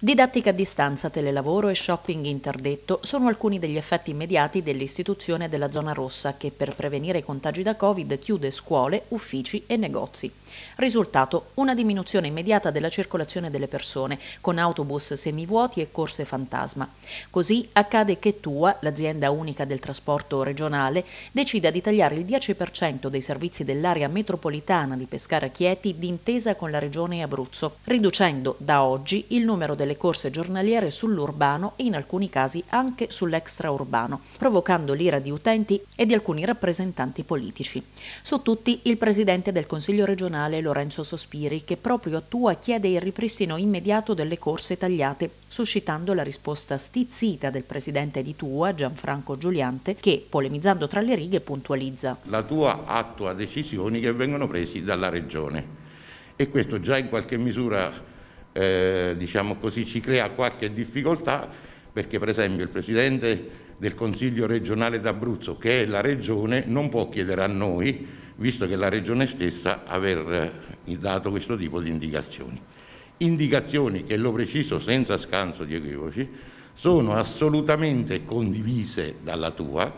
Didattica a distanza, telelavoro e shopping interdetto sono alcuni degli effetti immediati dell'istituzione della zona rossa che per prevenire i contagi da Covid chiude scuole, uffici e negozi. Risultato, una diminuzione immediata della circolazione delle persone con autobus semivuoti e corse fantasma. Così accade che Tua, l'azienda unica del trasporto regionale, decida di tagliare il 10% dei servizi dell'area metropolitana di Pescara Chieti d'intesa con la regione Abruzzo, riducendo da oggi il numero delle delle corse giornaliere sull'urbano e in alcuni casi anche sull'extraurbano, provocando l'ira di utenti e di alcuni rappresentanti politici. Su tutti il presidente del Consiglio regionale Lorenzo Sospiri, che proprio a Tua chiede il ripristino immediato delle corse tagliate, suscitando la risposta stizzita del presidente di Tua, Gianfranco Giuliante, che, polemizzando tra le righe, puntualizza. La Tua attua decisioni che vengono presi dalla regione e questo già in qualche misura eh, diciamo così, ci crea qualche difficoltà perché per esempio il Presidente del Consiglio regionale d'Abruzzo, che è la Regione, non può chiedere a noi, visto che la Regione stessa, aver eh, dato questo tipo di indicazioni. Indicazioni che, l'ho preciso senza scanso di equivoci, sono assolutamente condivise dalla tua,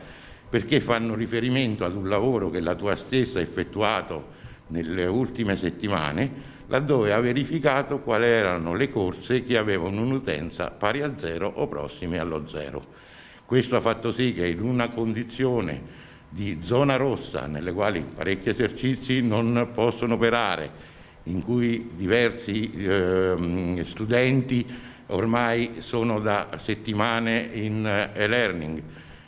perché fanno riferimento ad un lavoro che la tua stessa ha effettuato nelle ultime settimane, laddove ha verificato quali erano le corse che avevano un'utenza pari a zero o prossime allo zero. Questo ha fatto sì che in una condizione di zona rossa, nelle quali parecchi esercizi non possono operare, in cui diversi eh, studenti ormai sono da settimane in eh, e-learning,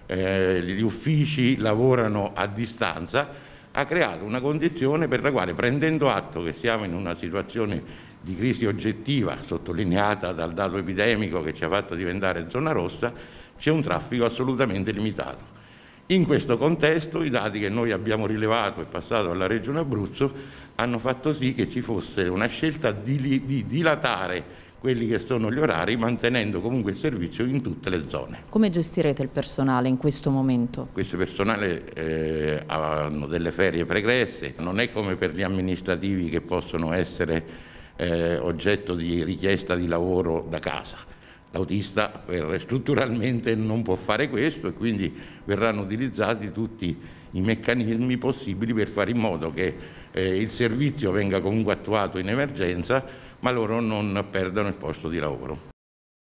eh, gli uffici lavorano a distanza, ha creato una condizione per la quale, prendendo atto che siamo in una situazione di crisi oggettiva, sottolineata dal dato epidemico che ci ha fatto diventare zona rossa, c'è un traffico assolutamente limitato. In questo contesto i dati che noi abbiamo rilevato e passato alla Regione Abruzzo hanno fatto sì che ci fosse una scelta di, di dilatare quelli che sono gli orari, mantenendo comunque il servizio in tutte le zone. Come gestirete il personale in questo momento? Questo personale eh, hanno delle ferie pregresse, non è come per gli amministrativi che possono essere eh, oggetto di richiesta di lavoro da casa. L'autista strutturalmente non può fare questo e quindi verranno utilizzati tutti i meccanismi possibili per fare in modo che eh, il servizio venga comunque attuato in emergenza, ma loro non perdano il posto di lavoro.